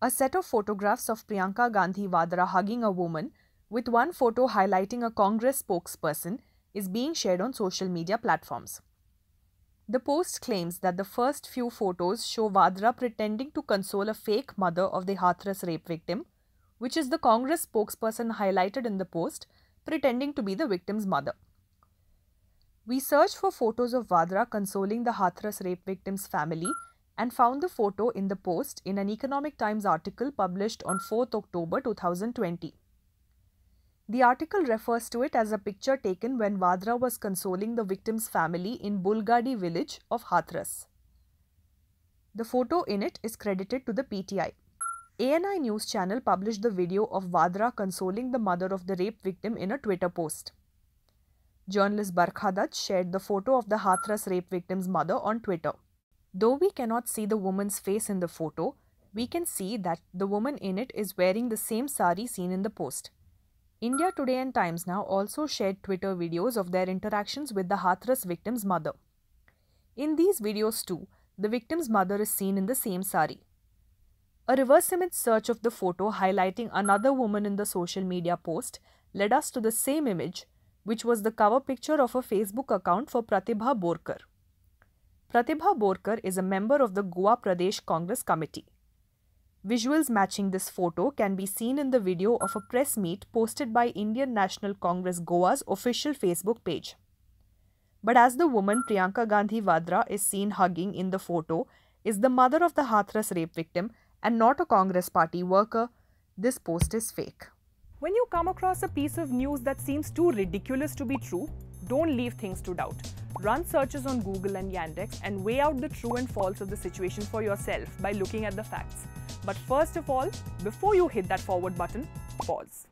A set of photographs of Priyanka Gandhi Vadra hugging a woman, with one photo highlighting a Congress spokesperson, is being shared on social media platforms. The post claims that the first few photos show Vadra pretending to console a fake mother of the Hathras rape victim, which is the Congress spokesperson highlighted in the post, pretending to be the victim's mother. We searched for photos of Vadra consoling the Hathras rape victim's family and found the photo in the post in an Economic Times article published on 4th October 2020. The article refers to it as a picture taken when Vadra was consoling the victim's family in Bulgadi village of Hathras. The photo in it is credited to the PTI. ANI News channel published the video of Vadra consoling the mother of the rape victim in a Twitter post. Journalist Barkhadat shared the photo of the Hathras rape victim's mother on Twitter. Though we cannot see the woman's face in the photo, we can see that the woman in it is wearing the same sari seen in the post. India Today and Times Now also shared Twitter videos of their interactions with the Hathras victim's mother. In these videos too, the victim's mother is seen in the same sari. A reverse image search of the photo highlighting another woman in the social media post led us to the same image, which was the cover picture of a Facebook account for Pratibha Borkar. Pratibha Borkar is a member of the Goa Pradesh Congress Committee. Visuals matching this photo can be seen in the video of a press meet posted by Indian National Congress Goa's official Facebook page. But as the woman Priyanka Gandhi Vadra is seen hugging in the photo is the mother of the Hathras rape victim and not a Congress party worker, this post is fake. When you come across a piece of news that seems too ridiculous to be true, don't leave things to doubt Run searches on Google and Yandex and weigh out the true and false of the situation for yourself by looking at the facts. But first of all, before you hit that forward button, pause.